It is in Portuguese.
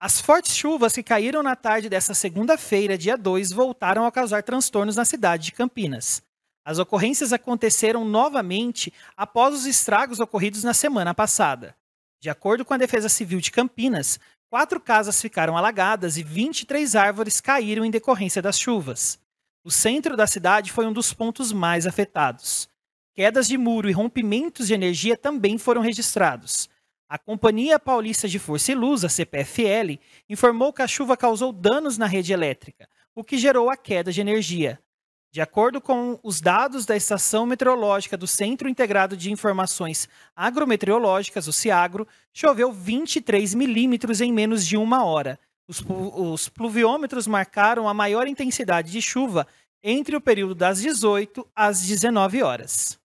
As fortes chuvas que caíram na tarde desta segunda-feira, dia 2, voltaram a causar transtornos na cidade de Campinas. As ocorrências aconteceram novamente após os estragos ocorridos na semana passada. De acordo com a Defesa Civil de Campinas, quatro casas ficaram alagadas e 23 árvores caíram em decorrência das chuvas. O centro da cidade foi um dos pontos mais afetados. Quedas de muro e rompimentos de energia também foram registrados. A Companhia Paulista de Força e a CPFL, informou que a chuva causou danos na rede elétrica, o que gerou a queda de energia. De acordo com os dados da Estação Meteorológica do Centro Integrado de Informações Agrometeorológicas, o CIAGRO, choveu 23 milímetros em menos de uma hora. Os, os pluviômetros marcaram a maior intensidade de chuva entre o período das 18 às 19 horas.